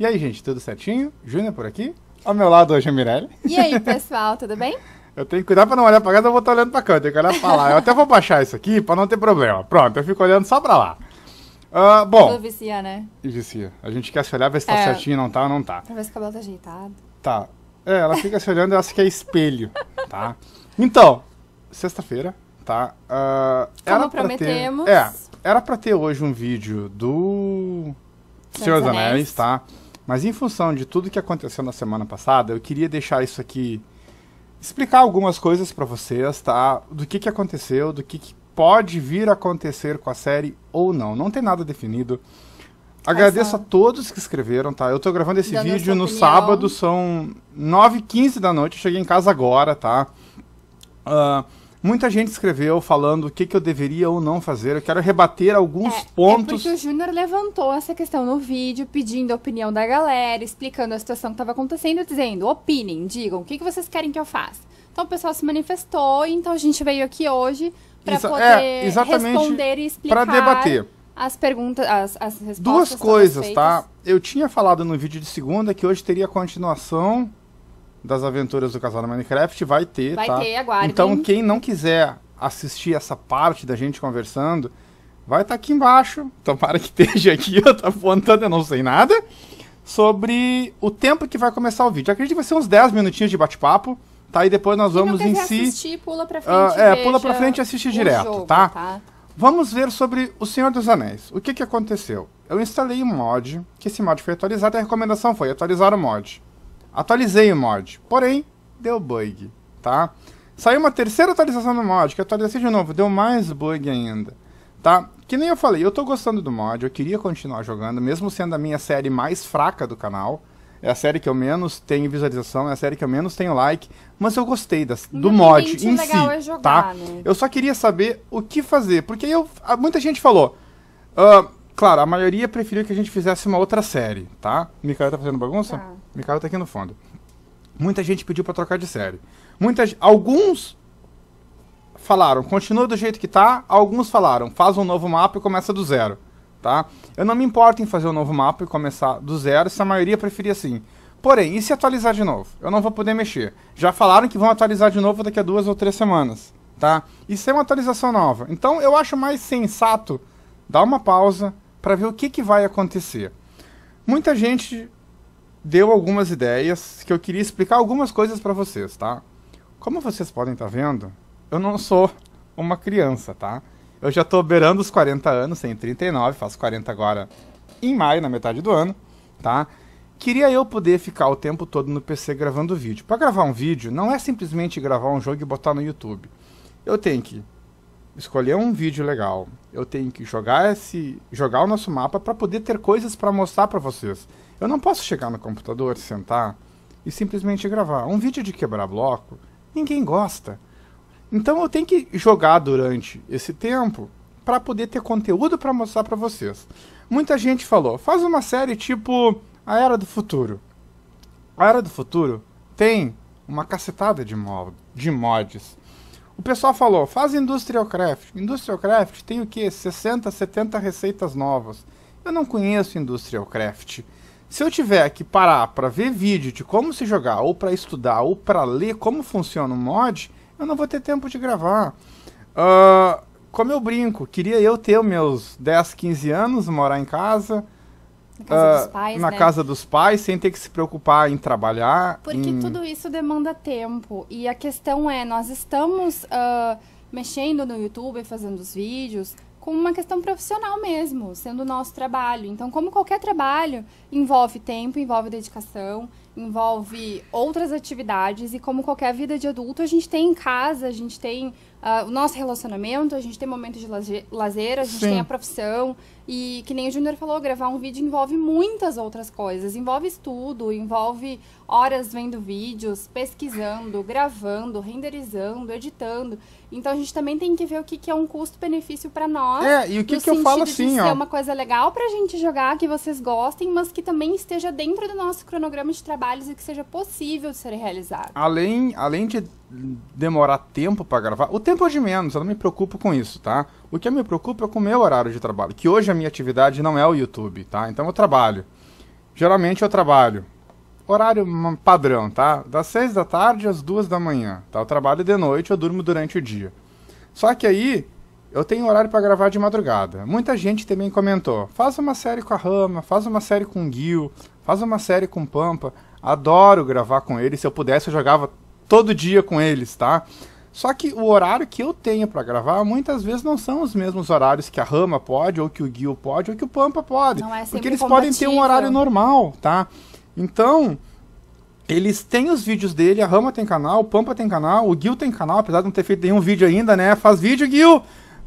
E aí, gente, tudo certinho? Júnior por aqui. Ao meu lado hoje é a Mirelle. E aí, pessoal, tudo bem? Eu tenho que cuidar pra não olhar pra casa, eu vou estar olhando pra cá, eu tenho que olhar pra lá. Eu até vou baixar isso aqui pra não ter problema. Pronto, eu fico olhando só pra lá. Uh, bom. Tudo vicia, né? Vicia. A gente quer se olhar, ver se tá é. certinho, não tá ou não tá. Talvez o cabelo tá ajeitado. Tá. É, ela fica se olhando e acha que é espelho, tá? Então, sexta-feira, tá? Uh, era Como prometemos. ter, é, era pra ter hoje um vídeo do Senhor dos Anéis, Anéis, tá? Mas em função de tudo que aconteceu na semana passada, eu queria deixar isso aqui explicar algumas coisas para vocês, tá? Do que que aconteceu, do que, que pode vir a acontecer com a série ou não. Não tem nada definido. Agradeço Essa... a todos que escreveram, tá? Eu tô gravando esse da vídeo no sábado, são 9h15 da noite, eu cheguei em casa agora, tá? Uh, Muita gente escreveu falando o que, que eu deveria ou não fazer. Eu quero rebater alguns é, é pontos. É porque o Júnior levantou essa questão no vídeo, pedindo a opinião da galera, explicando a situação que estava acontecendo, dizendo: opinem, digam, o que, que vocês querem que eu faça. Então o pessoal se manifestou, então a gente veio aqui hoje para poder é, responder e explicar. Para debater. As perguntas, as, as respostas. Duas coisas, tá? Eu tinha falado no vídeo de segunda que hoje teria continuação das aventuras do casal do Minecraft vai ter, vai tá? Vai ter, aguardem. Então quem não quiser assistir essa parte da gente conversando, vai estar tá aqui embaixo. Tomara que esteja aqui, eu tô apontando, eu não sei nada. Sobre o tempo que vai começar o vídeo. acredito que vai ser uns 10 minutinhos de bate-papo, tá? E depois nós vamos em si. Assistir, pula pra ah, frente. Uh, é, pula pra frente e assiste direto, jogo, tá? tá? Vamos ver sobre O Senhor dos Anéis. O que, que aconteceu? Eu instalei um mod, que esse mod foi atualizado, e a recomendação foi atualizar o mod. Atualizei o mod, porém, deu bug, tá? Saiu uma terceira atualização do mod, que atualizei de novo, deu mais bug ainda, tá? Que nem eu falei, eu tô gostando do mod, eu queria continuar jogando, mesmo sendo a minha série mais fraca do canal, é a série que eu menos tenho visualização, é a série que eu menos tenho like, mas eu gostei das, do mod em si, é jogar, tá? Né? Eu só queria saber o que fazer, porque eu, muita gente falou, uh, claro, a maioria preferiu que a gente fizesse uma outra série, tá? Micael tá fazendo bagunça? Tá. Micael tá aqui no fundo. Muita gente pediu para trocar de série. Muitas, alguns falaram, continua do jeito que tá. Alguns falaram, faz um novo mapa e começa do zero, tá? Eu não me importo em fazer um novo mapa e começar do zero, se a maioria preferir assim. Porém, e se atualizar de novo? Eu não vou poder mexer. Já falaram que vão atualizar de novo daqui a duas ou três semanas, tá? Isso é uma atualização nova. Então, eu acho mais sensato dar uma pausa para ver o que, que vai acontecer. Muita gente deu algumas ideias que eu queria explicar algumas coisas para vocês, tá? Como vocês podem estar tá vendo, eu não sou uma criança, tá? Eu já estou beirando os 40 anos, tenho 39, faço 40 agora em maio, na metade do ano, tá? Queria eu poder ficar o tempo todo no PC gravando vídeo. Para gravar um vídeo, não é simplesmente gravar um jogo e botar no YouTube. Eu tenho que escolher um vídeo legal, eu tenho que jogar esse, jogar o nosso mapa para poder ter coisas para mostrar para vocês. Eu não posso chegar no computador, sentar e simplesmente gravar. Um vídeo de quebrar bloco, ninguém gosta. Então eu tenho que jogar durante esse tempo para poder ter conteúdo para mostrar para vocês. Muita gente falou, faz uma série tipo A Era do Futuro. A Era do Futuro tem uma cacetada de, de mods. O pessoal falou, faz Industrial Craft. Industrial Craft tem o que? 60, 70 receitas novas. Eu não conheço Industrial Craft. Se eu tiver que parar para ver vídeo de como se jogar, ou para estudar, ou para ler como funciona um mod, eu não vou ter tempo de gravar. Uh, como eu brinco, queria eu ter meus 10, 15 anos, morar em casa, na casa uh, dos ah, pais, Na né? casa dos pais, sem ter que se preocupar em trabalhar. Porque em... tudo isso demanda tempo. E a questão é, nós estamos uh, mexendo no YouTube, fazendo os vídeos, com uma questão profissional mesmo, sendo o nosso trabalho. Então, como qualquer trabalho, envolve tempo, envolve dedicação, envolve outras atividades e como qualquer vida de adulto, a gente tem em casa, a gente tem uh, o nosso relacionamento, a gente tem momentos de lazer, lazer a gente Sim. tem a profissão. E que nem o Júnior falou, gravar um vídeo envolve muitas outras coisas. Envolve estudo, envolve horas vendo vídeos, pesquisando, gravando, renderizando, editando. Então a gente também tem que ver o que, que é um custo-benefício para nós. É, e o que, que eu falo assim, ó. É uma coisa legal pra gente jogar, que vocês gostem, mas que também esteja dentro do nosso cronograma de trabalhos e que seja possível de ser realizado. Além, além de demorar tempo para gravar, o tempo é de menos, eu não me preocupo com isso, tá? O que me preocupa é com o meu horário de trabalho, que hoje a minha atividade não é o YouTube, tá? Então eu trabalho. Geralmente eu trabalho horário padrão, tá? Das 6 da tarde às 2 da manhã, tá? Eu trabalho de noite, eu durmo durante o dia. Só que aí eu tenho horário para gravar de madrugada. Muita gente também comentou: "Faz uma série com a Rama, faz uma série com o Gil, faz uma série com o Pampa". Adoro gravar com eles, se eu pudesse eu jogava todo dia com eles, tá? Só que o horário que eu tenho para gravar muitas vezes não são os mesmos horários que a Rama pode, ou que o Gil pode, ou que o Pampa pode. É porque eles podem ter um horário normal, tá? Então, eles têm os vídeos dele, a Rama tem canal, o Pampa tem canal, o Gil tem canal, apesar de não ter feito nenhum vídeo ainda, né? Faz vídeo, Gil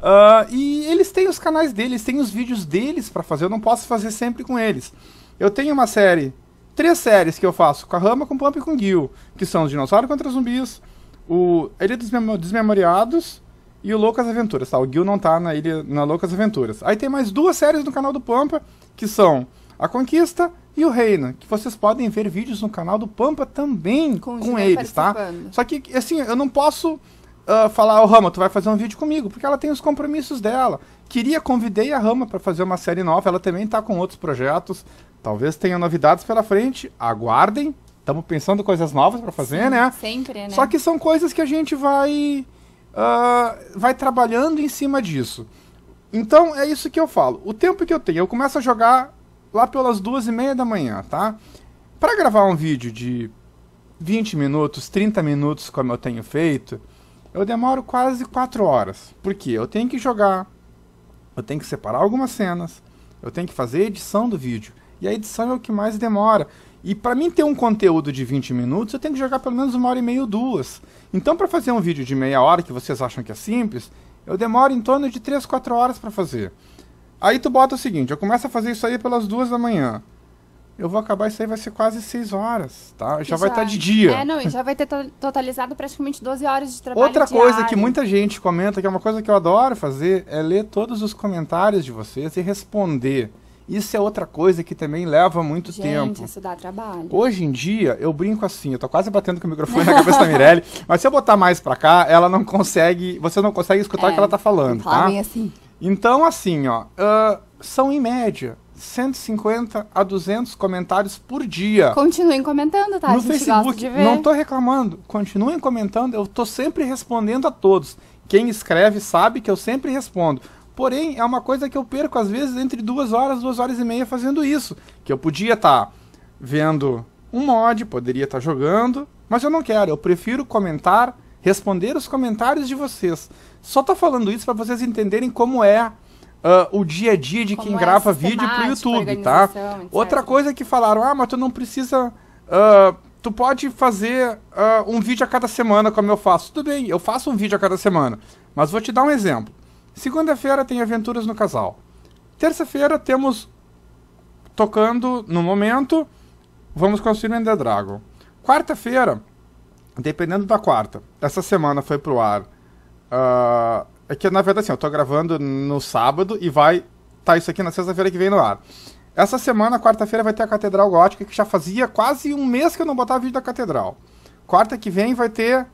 Uh, e eles têm os canais deles, têm os vídeos deles para fazer, eu não posso fazer sempre com eles. Eu tenho uma série, três séries que eu faço com a Rama, com o Pampa e com o Gil que são os Dinossauro contra Zumbis, o Ilha é dos Desmemoriados e o Loucas Aventuras, tá? O Gil não tá na Ilha, na Loucas Aventuras. Aí tem mais duas séries no canal do Pampa, que são A Conquista e O Reino, que vocês podem ver vídeos no canal do Pampa também com, com eles, tá? Só que, assim, eu não posso... Uh, falar, ô oh, Rama, tu vai fazer um vídeo comigo, porque ela tem os compromissos dela. Queria, convidei a Rama para fazer uma série nova, ela também tá com outros projetos, talvez tenha novidades pela frente, aguardem, Estamos pensando coisas novas para fazer, né? Sim, né? Sempre, né? Só que são coisas que a gente vai, uh, vai trabalhando em cima disso. Então é isso que eu falo. O tempo que eu tenho, eu começo a jogar lá pelas duas e meia da manhã, tá? Para gravar um vídeo de 20 minutos, 30 minutos, como eu tenho feito, eu demoro quase 4 horas. Porque eu tenho que jogar, eu tenho que separar algumas cenas, eu tenho que fazer a edição do vídeo. E a edição é o que mais demora. E para mim ter um conteúdo de 20 minutos, eu tenho que jogar pelo menos uma hora e meia ou duas. Então para fazer um vídeo de meia hora, que vocês acham que é simples, eu demoro em torno de 3, 4 horas para fazer. Aí tu bota o seguinte, eu começo a fazer isso aí pelas duas da manhã. Eu vou acabar isso aí, vai ser quase 6 horas, tá? Já, já vai estar tá de dia. É, não, e já vai ter totalizado praticamente 12 horas de trabalho Outra diário. coisa que muita gente comenta, que é uma coisa que eu adoro fazer, é ler todos os comentários de vocês e responder. Isso é outra coisa que também leva muito Gente, tempo. Isso dá trabalho. Hoje em dia, eu brinco assim, eu tô quase batendo com o microfone na cabeça da Mirelle, mas se eu botar mais para cá, ela não consegue. Você não consegue escutar é, o que ela tá falando. Fala tá? Bem assim. Então, assim, ó, uh, são em média 150 a 200 comentários por dia. Continuem comentando, tá? No Facebook, não tô reclamando. Continuem comentando, eu tô sempre respondendo a todos. Quem escreve sabe que eu sempre respondo. Porém, é uma coisa que eu perco, às vezes, entre duas horas, duas horas e meia fazendo isso. Que eu podia estar tá vendo um mod, poderia estar tá jogando, mas eu não quero. Eu prefiro comentar, responder os comentários de vocês. Só estou falando isso para vocês entenderem como é uh, o dia a dia de como quem é grava vídeo para o YouTube, tá? Outra coisa que falaram, ah, mas tu não precisa. Uh, tu pode fazer uh, um vídeo a cada semana, como eu faço. Tudo bem, eu faço um vídeo a cada semana. Mas vou te dar um exemplo. Segunda-feira tem Aventuras no Casal. Terça-feira temos tocando no momento Vamos Construir o Ender Dragon. Quarta-feira, dependendo da quarta, essa semana foi pro ar. Uh, é que na verdade assim, eu tô gravando no sábado e vai tá isso aqui na sexta-feira que vem no ar. Essa semana, quarta-feira, vai ter a Catedral Gótica, que já fazia quase um mês que eu não botava vídeo da Catedral. Quarta que vem vai ter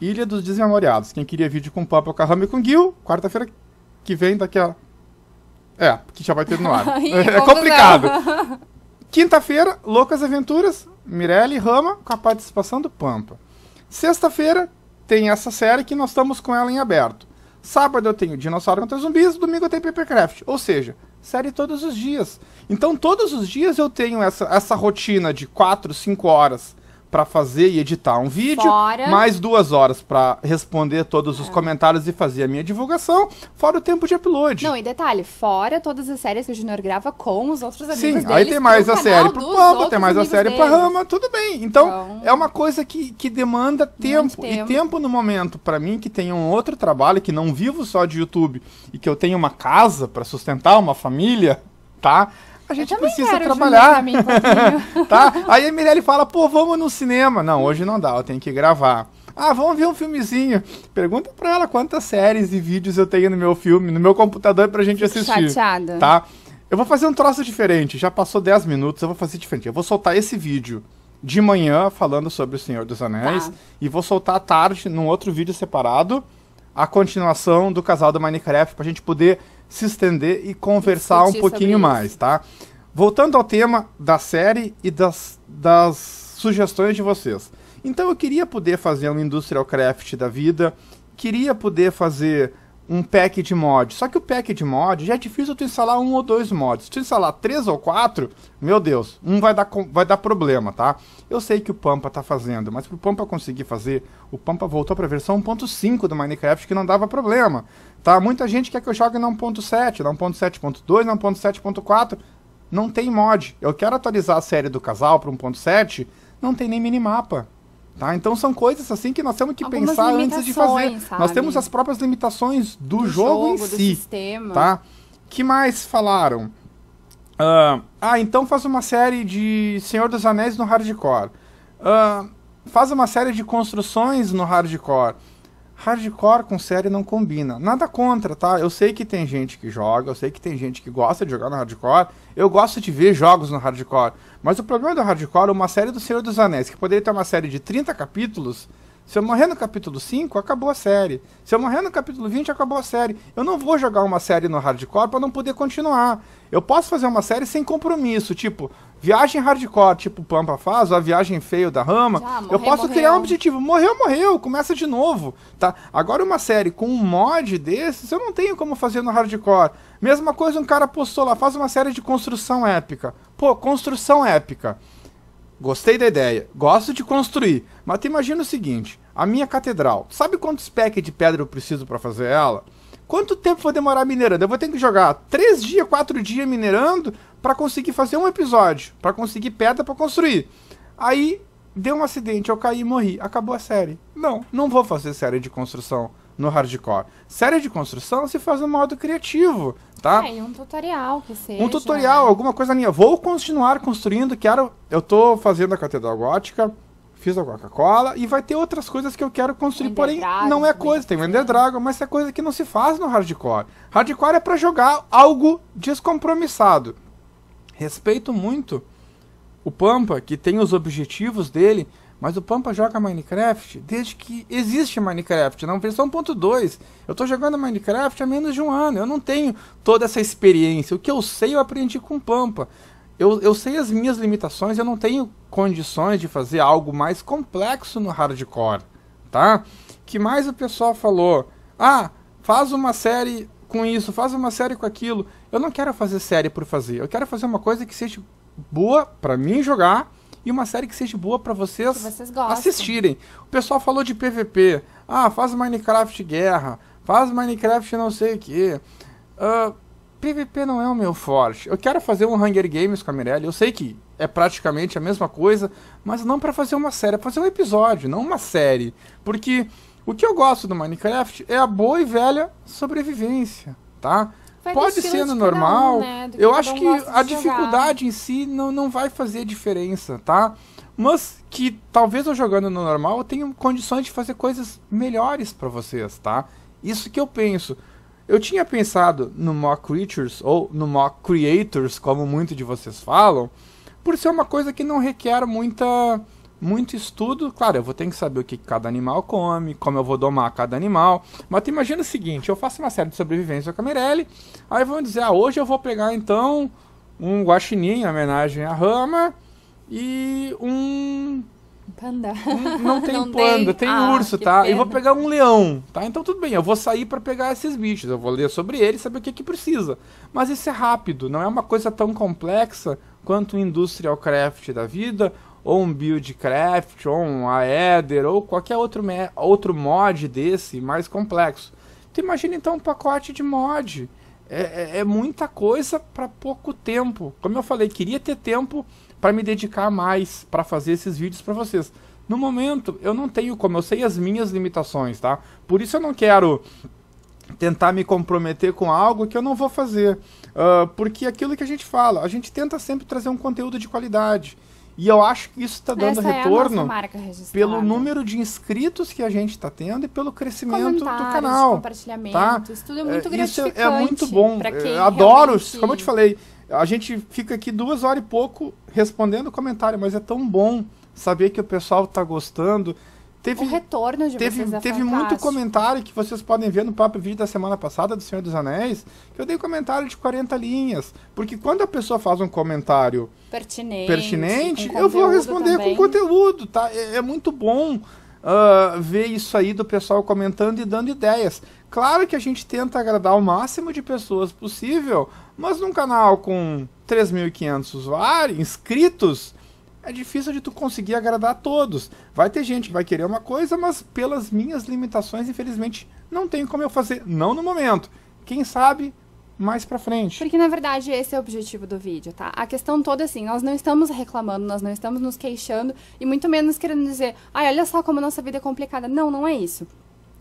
Ilha dos Desmemoriados. Quem queria vídeo com Pampa, com a Rama e com Gil, quarta-feira que vem, daqui a. É, que já vai ter no ar. é complicado. Quinta-feira, Loucas Aventuras, Mirelle e Rama, com a participação do Pampa. Sexta-feira, tem essa série que nós estamos com ela em aberto. Sábado eu tenho Dinossauro contra Zumbis, domingo eu tenho Papercraft. Ou seja, série todos os dias. Então, todos os dias eu tenho essa, essa rotina de 4, 5 horas para fazer e editar um vídeo, fora... mais duas horas para responder todos os é. comentários e fazer a minha divulgação, fora o tempo de upload. Não, e detalhe, fora todas as séries que o Junior grava com os outros amigos Sim, deles, aí tem mais a série pro Pampa, tem mais a série deles. pra Rama, tudo bem. Então, então, é uma coisa que, que demanda tempo, tempo. E tempo no momento, para mim, que tenho um outro trabalho, que não vivo só de YouTube, e que eu tenho uma casa para sustentar, uma família, tá? A gente precisa trabalhar. Mim, tá? Aí a Mirelle fala, pô, vamos no cinema. Não, hoje não dá, eu tenho que gravar. Ah, vamos ver um filmezinho. Pergunta pra ela quantas séries e vídeos eu tenho no meu filme, no meu computador pra gente Fico assistir. Chateada. Tá? Eu vou fazer um troço diferente. Já passou 10 minutos, eu vou fazer diferente. Eu vou soltar esse vídeo de manhã falando sobre o Senhor dos Anéis tá. e vou soltar à tarde num outro vídeo separado a continuação do casal do Minecraft pra gente poder se estender e conversar Discutir um pouquinho mais, tá? Voltando ao tema da série e das, das sugestões de vocês. Então eu queria poder fazer um industrial craft da vida, queria poder fazer um pack de mod. Só que o pack de mod já é difícil tu instalar um ou dois mods. Se tu instalar três ou quatro, meu Deus, um vai dar, vai dar problema, tá? Eu sei que o Pampa tá fazendo, mas pro Pampa conseguir fazer, o Pampa voltou pra versão 1.5 do Minecraft que não dava problema, tá? Muita gente quer que eu jogue na 1.7, na 1.7.2, na 1.7.4, não tem mod. Eu quero atualizar a série do casal pra 1.7, não tem nem minimapa. Tá? Então são coisas assim que nós temos que Algumas pensar antes de fazer. Sabe? Nós temos as próprias limitações do, do jogo, jogo, em do si. Sistema. Tá? Que mais falaram? Uh, ah, então faz uma série de Senhor dos Anéis no hardcore. Uh, faz uma série de construções no hardcore. Hardcore com série não combina. Nada contra, tá? Eu sei que tem gente que joga, eu sei que tem gente que gosta de jogar no hardcore. Eu gosto de ver jogos no hardcore. Mas o problema do hardcore é uma série do Senhor dos Anéis, que poderia ter uma série de 30 capítulos, se eu morrer no capítulo 5, acabou a série. Se eu morrer no capítulo 20, acabou a série. Eu não vou jogar uma série no hardcore para não poder continuar. Eu posso fazer uma série sem compromisso, tipo, viagem hardcore, tipo Pampa faz, ou a viagem feio da rama. Já, ah, morreu, eu posso morreu. criar é um objetivo. Morreu, morreu, começa de novo, tá? Agora uma série com um mod desses, eu não tenho como fazer no hardcore. Mesma coisa um cara postou lá, faz uma série de construção épica. Pô, construção épica. Gostei da ideia, gosto de construir, mas tu imagina o seguinte: a minha catedral, sabe quantos packs de pedra eu preciso para fazer ela? Quanto tempo vou demorar minerando? Eu vou ter que jogar 3 dias, 4 dias minerando para conseguir fazer um episódio, para conseguir pedra para construir. Aí deu um acidente, eu caí e morri, acabou a série. Não, não vou fazer série de construção no hardcore. Série de construção se faz no modo criativo, tá? É, um tutorial que seja. Um tutorial, né? alguma coisa minha. Vou continuar construindo, quero... Eu tô fazendo a Catedral Gótica, fiz a Coca-Cola, e vai ter outras coisas que eu quero construir, porém Dragon, não é né? coisa. Tem o Ender Dragon, mas é coisa que não se faz no Hardcore. Hardcore é para jogar algo descompromissado. Respeito muito o Pampa, que tem os objetivos dele mas o Pampa joga Minecraft desde que existe Minecraft, não versão 1.2. Eu estou jogando Minecraft há menos de um ano, eu não tenho toda essa experiência. O que eu sei eu aprendi com o Pampa. Eu, eu sei as minhas limitações, eu não tenho condições de fazer algo mais complexo no hardcore, tá? Que mais o pessoal falou, ah, faz uma série com isso, faz uma série com aquilo. Eu não quero fazer série por fazer, eu quero fazer uma coisa que seja boa para mim jogar e uma série que seja boa para vocês, vocês assistirem. O pessoal falou de PVP. Ah, faz Minecraft guerra. Faz Minecraft não sei o que. Uh, ah, PVP não é o meu forte. Eu quero fazer um Hunger Games com a Mirelle. Eu sei que é praticamente a mesma coisa, mas não para fazer uma série, é pra fazer um episódio, não uma série. Porque o que eu gosto do Minecraft é a boa e velha sobrevivência, tá? Vai Pode ser no normal. Um, né? Eu acho que a dificuldade jogar. em si não, não vai fazer diferença, tá? Mas que talvez eu jogando no normal eu tenha condições de fazer coisas melhores para vocês, tá? Isso que eu penso. Eu tinha pensado no Mock Creatures ou no Mock Creators, como muito de vocês falam, por ser uma coisa que não requer muita muito estudo. Claro, eu vou ter que saber o que cada animal come, como eu vou domar cada animal. Mas tu imagina o seguinte: eu faço uma série de sobrevivência com a Mirelle, aí vão dizer, ah, hoje eu vou pegar então um guaxinim em homenagem à rama e um. Panda. Um, não tem não panda, tem, tem ah, urso, tá? Pena. E vou pegar um leão, tá? Então tudo bem, eu vou sair para pegar esses bichos, eu vou ler sobre eles, saber o que, que precisa. Mas isso é rápido, não é uma coisa tão complexa quanto o industrial craft da vida ou um Buildcraft, ou um Aether, ou qualquer outro, outro mod desse mais complexo. Tu imagina então um pacote de mod. É, é, é muita coisa para pouco tempo. Como eu falei, queria ter tempo para me dedicar mais para fazer esses vídeos para vocês. No momento, eu não tenho como, eu sei as minhas limitações, tá? Por isso eu não quero tentar me comprometer com algo que eu não vou fazer. Uh, porque é aquilo que a gente fala, a gente tenta sempre trazer um conteúdo de qualidade. E eu acho que isso está dando Essa é retorno é pelo número de inscritos que a gente está tendo e pelo crescimento do canal. Tá? Isso tudo é muito gratificante. É, isso é, é muito bom. É, adoro, realmente... como eu te falei, a gente fica aqui duas horas e pouco respondendo comentário, mas é tão bom saber que o pessoal está gostando teve, o retorno de teve, vocês é Teve fantástico. muito comentário que vocês podem ver no próprio vídeo da semana passada do Senhor dos Anéis, que eu dei comentário de 40 linhas. Porque quando a pessoa faz um comentário pertinente, pertinente eu vou responder também. com conteúdo, tá? É, é muito bom uh, ver isso aí do pessoal comentando e dando ideias. Claro que a gente tenta agradar o máximo de pessoas possível, mas num canal com 3.500 usuários, inscritos, é difícil de tu conseguir agradar a todos. Vai ter gente que vai querer uma coisa, mas pelas minhas limitações, infelizmente, não tenho como eu fazer. Não no momento. Quem sabe mais para frente. Porque na verdade esse é o objetivo do vídeo, tá? A questão toda é assim, nós não estamos reclamando, nós não estamos nos queixando e muito menos querendo dizer, ai, olha só como nossa vida é complicada. Não, não é isso.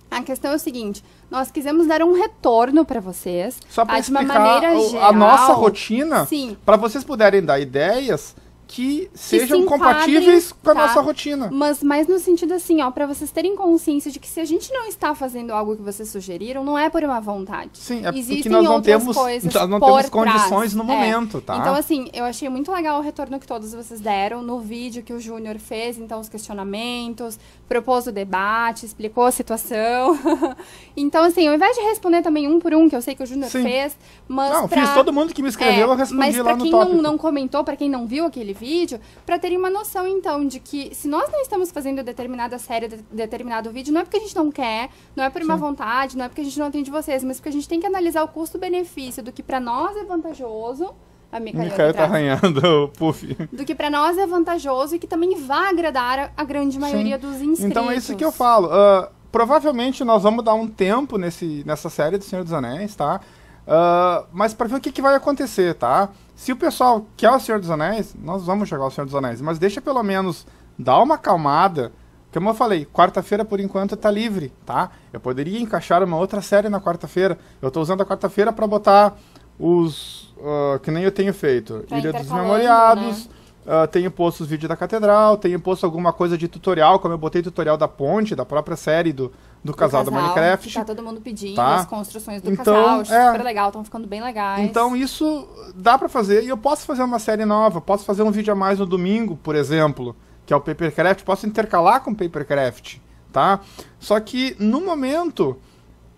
A questão é o seguinte, nós quisemos dar um retorno para vocês, Só pra tá, de uma maneira geral, a nossa rotina, para vocês puderem dar ideias que sejam se compatíveis com a tá? nossa rotina. Mas mais no sentido assim, ó, para vocês terem consciência de que se a gente não está fazendo algo que vocês sugeriram, não é por uma vontade. Sim, é Existem porque nós não temos, nós não temos condições trás. no é. momento, é. tá? Então assim, eu achei muito legal o retorno que todos vocês deram no vídeo que o Júnior fez, então os questionamentos, propôs o debate, explicou a situação. então assim, ao invés de responder também um por um, que eu sei que o Júnior fez, mas Não, pra... fiz todo mundo que me escreveu, é, eu respondi lá no Mas para quem não, não comentou, para quem não viu aquele vídeo, vídeo, para terem uma noção então de que se nós não estamos fazendo determinada série, de, determinado vídeo, não é porque a gente não quer, não é por uma Sim. vontade, não é porque a gente não atende vocês, mas porque a gente tem que analisar o custo-benefício do que para nós é vantajoso. A Micaela, tá arranhando o puff. Do que para nós é vantajoso e que também vai agradar a, grande maioria Sim. dos inscritos. Então é isso que eu falo. Uh, provavelmente nós vamos dar um tempo nesse, nessa série do Senhor dos Anéis, tá? Uh, mas para ver o que, que, vai acontecer, tá? Se o pessoal quer o Senhor dos Anéis, nós vamos jogar o Senhor dos Anéis, mas deixa pelo menos dar uma acalmada. Como eu falei, quarta-feira por enquanto tá livre, tá? Eu poderia encaixar uma outra série na quarta-feira. Eu tô usando a quarta-feira para botar os. Uh, que nem eu tenho feito. Tá Ilha dos Memoriados. Né? Uh, tenho posto os vídeos da catedral, tenho posto alguma coisa de tutorial, como eu botei tutorial da ponte, da própria série do, do, casal, do Minecraft. tá todo mundo pedindo tá? as construções do então, casal, é... super legal, estão ficando bem legais. Então isso dá para fazer, e eu posso fazer uma série nova, posso fazer um vídeo a mais no domingo, por exemplo, que é o Papercraft, posso intercalar com o Papercraft, tá? Só que, no momento,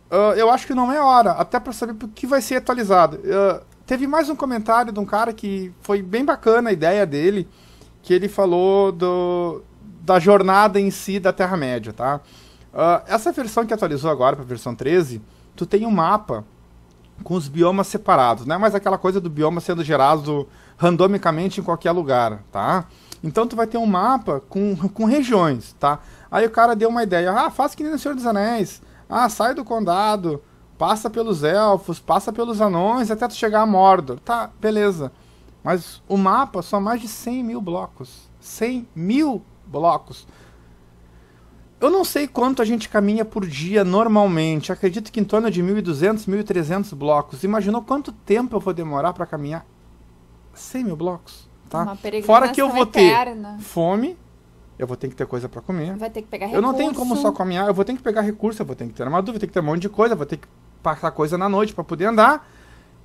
uh, eu acho que não é hora, até para saber o que vai ser atualizado. Uh, Teve mais um comentário de um cara que foi bem bacana a ideia dele, que ele falou do, da jornada em si da Terra-média, tá? Uh, essa versão que atualizou agora para a versão 13, tu tem um mapa com os biomas separados, não é mais aquela coisa do bioma sendo gerado randomicamente em qualquer lugar, tá? Então tu vai ter um mapa com, com regiões, tá? Aí o cara deu uma ideia, ah, faz que nem o Senhor dos Anéis, ah, sai do condado, Passa pelos elfos, passa pelos anões, até tu chegar a Mordor. Tá, beleza. Mas o mapa são mais de 100 mil blocos. 100 mil blocos. Eu não sei quanto a gente caminha por dia normalmente. Acredito que em torno de 1.200, 1.300 blocos. Imaginou quanto tempo eu vou demorar para caminhar 100 mil blocos? Tá? Fora que eu vou eterna. ter fome, eu vou ter que ter coisa para comer. Vai ter que pegar recurso. Eu não tenho como só caminhar, eu vou ter que pegar recurso, eu vou ter que ter armadura, vou ter que ter um monte de coisa, vou ter que passar coisa na noite para poder andar.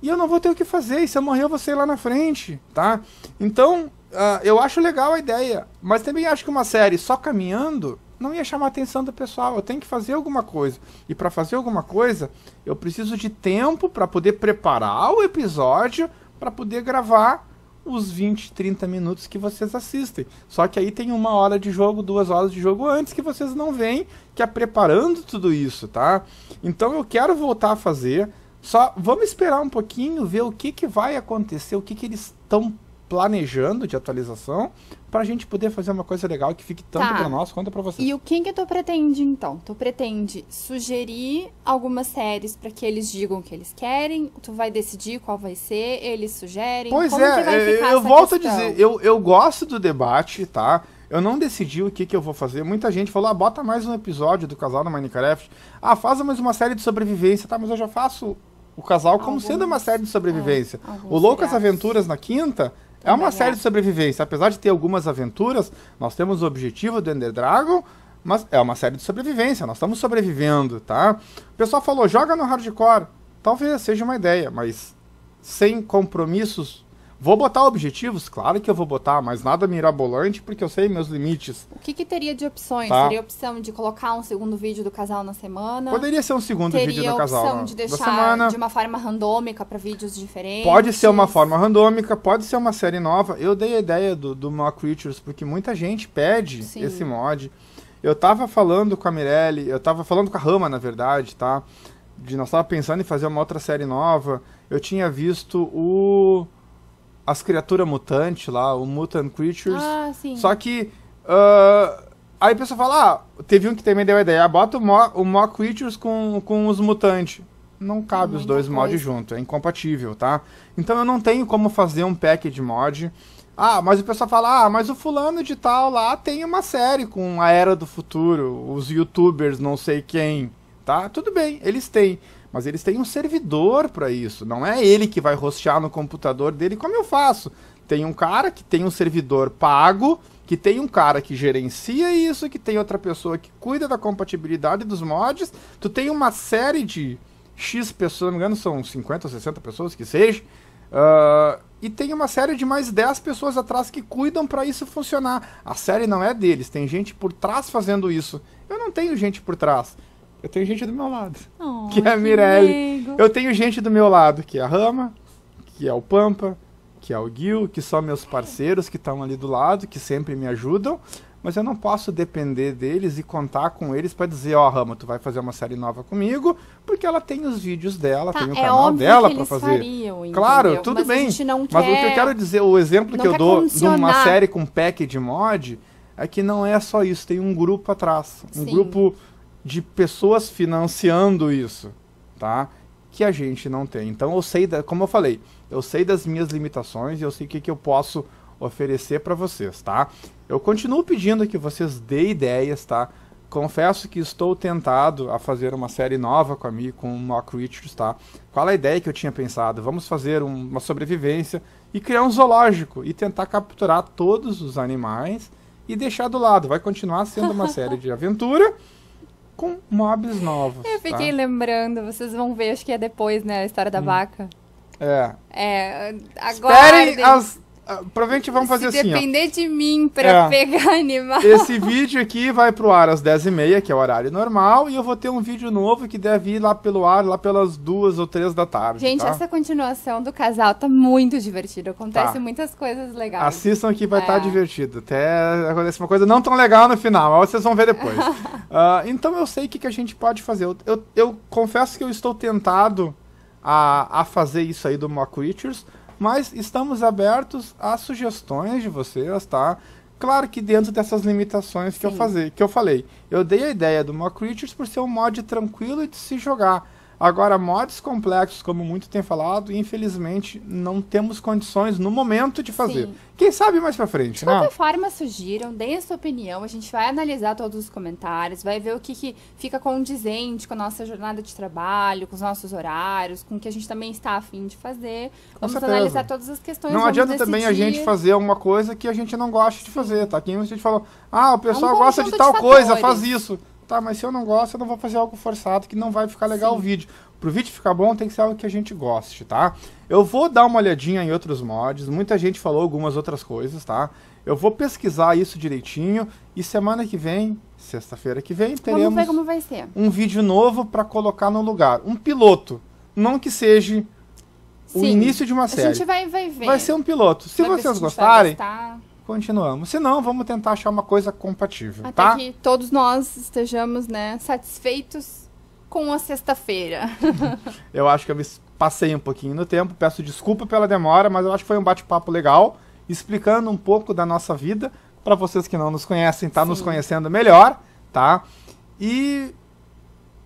E eu não vou ter o que fazer. E se eu morrer, eu vou sair lá na frente, tá? Então, uh, eu acho legal a ideia. Mas também acho que uma série só caminhando não ia chamar a atenção do pessoal. Eu tenho que fazer alguma coisa. E para fazer alguma coisa, eu preciso de tempo para poder preparar o episódio, para poder gravar os 20, 30 minutos que vocês assistem. Só que aí tem uma hora de jogo, duas horas de jogo antes que vocês não veem, que é preparando tudo isso, tá? Então eu quero voltar a fazer. Só vamos esperar um pouquinho, ver o que, que vai acontecer, o que, que eles estão planejando de atualização para a gente poder fazer uma coisa legal que fique tanto tá. para nós quanto para vocês. E o que que tu pretende então? Tu pretende sugerir algumas séries para que eles digam o que eles querem? Tu vai decidir qual vai ser? Eles sugerem? Pois Como é, é eu volto questão? a dizer, eu, eu gosto do debate, tá? Eu não decidi o que, que eu vou fazer. Muita gente falou, ah, bota mais um episódio do casal no Minecraft. Ah, faz mais uma série de sobrevivência. Tá, mas eu já faço o casal como Alguns, sendo uma série de é, sobrevivência. É, o Loucas Aventuras na quinta é uma série de sobrevivência. Apesar de ter algumas aventuras, nós temos o objetivo do Ender Dragon, mas é uma série de sobrevivência. Nós estamos sobrevivendo, tá? O pessoal falou, joga no hardcore. Talvez seja uma ideia, mas sem compromissos Vou botar objetivos? Claro que eu vou botar, mas nada mirabolante, porque eu sei meus limites. O que, que teria de opções? Tá. Teria a opção de colocar um segundo vídeo do casal na semana? Poderia ser um segundo teria vídeo do casal. Teria a opção de deixar de uma forma randômica para vídeos diferentes? Pode ser uma forma randômica, pode ser uma série nova. Eu dei a ideia do, do More Creatures, porque muita gente pede Sim. esse mod. Eu tava falando com a Mirelle, eu tava falando com a Rama, na verdade, tá? De, nós tava pensando em fazer uma outra série nova. Eu tinha visto o as criaturas mutantes lá, o Mutant Creatures. Ah, sim. Só que. Uh, aí a pessoa fala: ah, teve um que também deu a ideia, bota o Mo, o Mo Creatures com, com os mutantes. Não cabe é os dois mods junto, é incompatível, tá? Então eu não tenho como fazer um pack de mod. Ah, mas o pessoal fala, ah, mas o fulano de tal lá tem uma série com a Era do Futuro, os youtubers não sei quem, tá? Tudo bem, eles têm. Mas eles têm um servidor para isso. Não é ele que vai rostear no computador dele, como eu faço. Tem um cara que tem um servidor pago, que tem um cara que gerencia isso, que tem outra pessoa que cuida da compatibilidade dos mods. Tu tem uma série de X pessoas, não me engano, são 50 ou 60 pessoas que seja. Uh, e tem uma série de mais 10 pessoas atrás que cuidam para isso funcionar. A série não é deles, tem gente por trás fazendo isso. Eu não tenho gente por trás. Eu tenho gente do meu lado, oh, que é a Mirelle. Eu tenho gente do meu lado, que é a Rama, que é o Pampa, que é o Gil, que são meus parceiros que estão ali do lado, que sempre me ajudam. Mas eu não posso depender deles e contar com eles para dizer, ó, oh, Rama, tu vai fazer uma série nova comigo, porque ela tem os vídeos dela, tá, tem o é canal dela para fazer. Fariam, claro, tudo mas bem. mas quer... o que eu quero dizer, o exemplo que eu dou de uma série com pack de mod é que não é só isso, tem um grupo atrás. Um Sim. grupo de pessoas financiando isso, tá? Que a gente não tem. Então eu sei, da, como eu falei, eu sei das minhas limitações e eu sei o que, que eu posso oferecer para vocês, tá? Eu continuo pedindo que vocês dê ideias, tá? Confesso que estou tentado a fazer uma série nova com a mim, com o Mock Richards, tá? Qual a ideia que eu tinha pensado? Vamos fazer um, uma sobrevivência e criar um zoológico e tentar capturar todos os animais e deixar do lado. Vai continuar sendo uma série de aventura com mobs novos. Eu fiquei tá? lembrando, vocês vão ver, acho que é depois, né? A história da hum. vaca. É. É, agora. Esperem as ah, provavelmente vamos fazer Se assim. Depender ó. de mim pra é. pegar animal. Esse vídeo aqui vai pro ar às 10h30, que é o horário normal, e eu vou ter um vídeo novo que deve ir lá pelo ar, lá pelas duas ou três da tarde. Gente, tá? essa continuação do casal tá muito divertida. Acontece tá. muitas coisas legais. Assistam que vai estar tá é. tá divertido. Até acontece uma coisa não tão legal no final, mas vocês vão ver depois. uh, então eu sei o que, que a gente pode fazer. Eu, eu, eu confesso que eu estou tentado a, a fazer isso aí do Mock Creatures mas estamos abertos a sugestões de vocês, tá? Claro que dentro dessas limitações que eu, fazer, que eu falei. Eu dei a ideia do Mock Creatures por ser um mod tranquilo e de se jogar Agora, mods complexos, como muito tem falado, infelizmente não temos condições no momento de fazer. Sim. Quem sabe mais pra frente, de né? De qualquer forma, surgiram, deem a sua opinião, a gente vai analisar todos os comentários, vai ver o que, que fica condizente com a nossa jornada de trabalho, com os nossos horários, com o que a gente também está afim de fazer. Com vamos certeza. analisar todas as questões. Não adianta decidir. também a gente fazer uma coisa que a gente não gosta de fazer, tá? Quem a gente falou, ah, o pessoal é um gosta de tal de coisa, faz isso tá, mas se eu não gosto, eu não vou fazer algo forçado que não vai ficar legal Sim. o vídeo. Pro vídeo ficar bom, tem que ser algo que a gente goste, tá? Eu vou dar uma olhadinha em outros mods, muita gente falou algumas outras coisas, tá? Eu vou pesquisar isso direitinho e semana que vem, sexta-feira que vem, teremos um vídeo novo para colocar no lugar. Um piloto, não que seja Sim. o início de uma série. A gente vai, vai ver. Vai ser um piloto. Se vai vocês gostarem... Gostar continuamos. Se não, vamos tentar achar uma coisa compatível, Até tá? que todos nós estejamos, né, satisfeitos com a sexta-feira. eu acho que eu me passei um pouquinho no tempo, peço desculpa pela demora, mas eu acho que foi um bate-papo legal, explicando um pouco da nossa vida, para vocês que não nos conhecem, tá Sim. nos conhecendo melhor, tá? E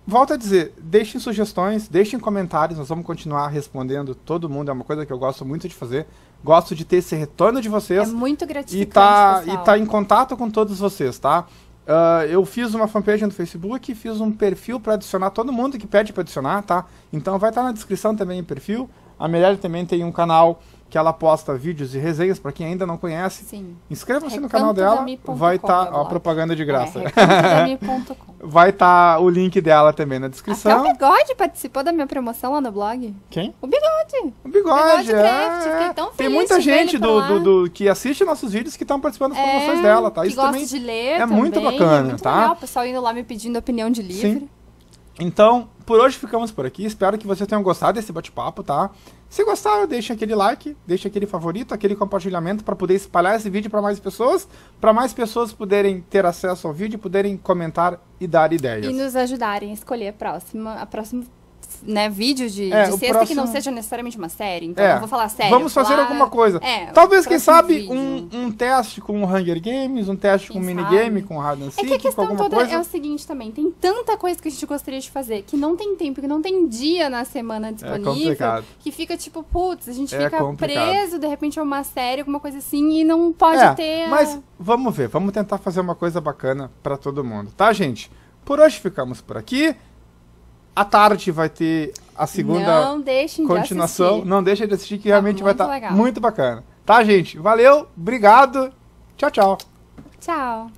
volto a dizer, deixem sugestões, deixem comentários, nós vamos continuar respondendo todo mundo, é uma coisa que eu gosto muito de fazer. Gosto de ter esse retorno de vocês. É muito gratificante. E tá, e tá em contato com todos vocês, tá? Uh, eu fiz uma fanpage no Facebook, fiz um perfil para adicionar todo mundo que pede para adicionar, tá? Então vai estar tá na descrição também o perfil. A Mirelle também tem um canal que ela posta vídeos e resenhas para quem ainda não conhece. Inscreva-se no canal dela, vai estar tá, a propaganda de é, graça. É, vai estar tá o link dela também na descrição. Até o Bigode participou da minha promoção lá no blog. Quem? O Bigode. O Bigode, o bigode É. Fiquei tão feliz Tem muita gente do, do, do, que assiste nossos vídeos que estão participando das é, promoções é, dela, tá? Isso também de ler é também. muito bacana, é muito tá? Legal, o pessoal indo lá me pedindo opinião de livro. Sim. Então, por hoje ficamos por aqui. Espero que vocês tenham gostado desse bate-papo, tá? Se gostaram, deixe aquele like, deixe aquele favorito, aquele compartilhamento para poder espalhar esse vídeo para mais pessoas, para mais pessoas poderem ter acesso ao vídeo, poderem comentar e dar ideias. E nos ajudarem a escolher a próxima, a próxima né, vídeo de, é, de sexta próximo... que não seja necessariamente uma série. Então, é. eu vou falar sério. Vamos fazer alguma coisa. É, Talvez, quem sabe, um, um teste com Hunger Games, um teste quem com o minigame com Hard Seek, É que a questão toda coisa... é o seguinte também. Tem tanta coisa que a gente gostaria de fazer que não tem tempo, que não tem dia na semana é disponível. que fica tipo, putz, a gente é fica complicado. preso, de repente, a uma série, alguma coisa assim, e não pode é, ter... mas vamos ver. Vamos tentar fazer uma coisa bacana para todo mundo, tá, gente? Por hoje ficamos por aqui à tarde vai ter a segunda não continuação. De não deixe de assistir, que tá realmente vai estar tá muito bacana. Tá, gente? Valeu, obrigado. Tchau, tchau. Tchau.